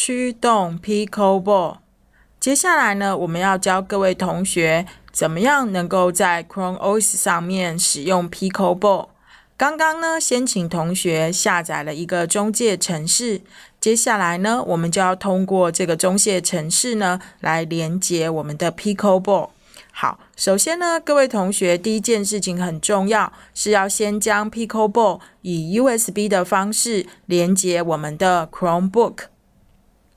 驱动 Pico Ball，接下来呢，我们要教各位同学怎么样能够在 Chrome OS 上面使用 Pico Ball。刚刚呢，先请同学下载了一个中介程式，接下来呢，我们就要通过这个中介程式呢来连接我们的 Pico Ball。好，首先呢，各位同学第一件事情很重要，是要先将 Pico Ball 以 USB 的方式连接我们的 Chromebook。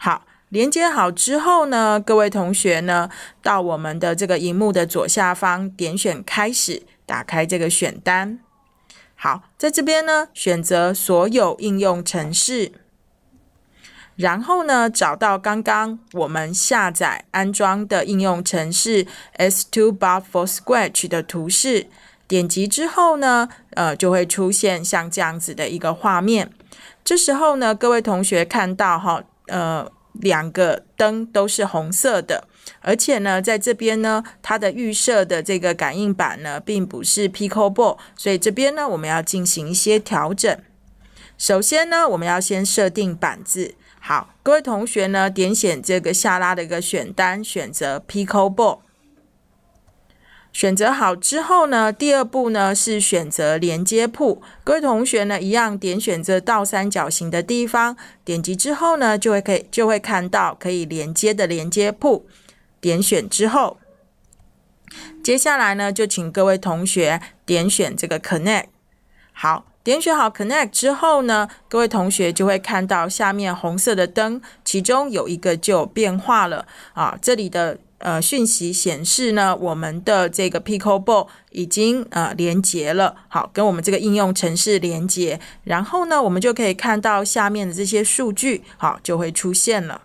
好，连接好之后呢，各位同学呢，到我们的这个荧幕的左下方点选开始，打开这个选单。好，在这边呢，选择所有应用程式，然后呢，找到刚刚我们下载安装的应用程式 S Two Bar for Scratch 的图示，点击之后呢，呃，就会出现像这样子的一个画面。这时候呢，各位同学看到哈。呃，两个灯都是红色的，而且呢，在这边呢，它的预设的这个感应板呢，并不是 p i c k l b a l l 所以这边呢，我们要进行一些调整。首先呢，我们要先设定板子。好，各位同学呢，点选这个下拉的一个选单，选择 p i c k l b a l l 选择好之后呢，第二步呢是选择连接铺。各位同学呢，一样点选择倒三角形的地方，点击之后呢，就会可以就会看到可以连接的连接铺。点选之后，接下来呢，就请各位同学点选这个 Connect。好。点选好 Connect 之后呢，各位同学就会看到下面红色的灯，其中有一个就有变化了啊。这里的呃讯息显示呢，我们的这个 p i c k b o l l 已经呃连接了，好，跟我们这个应用程式连接，然后呢，我们就可以看到下面的这些数据，好，就会出现了。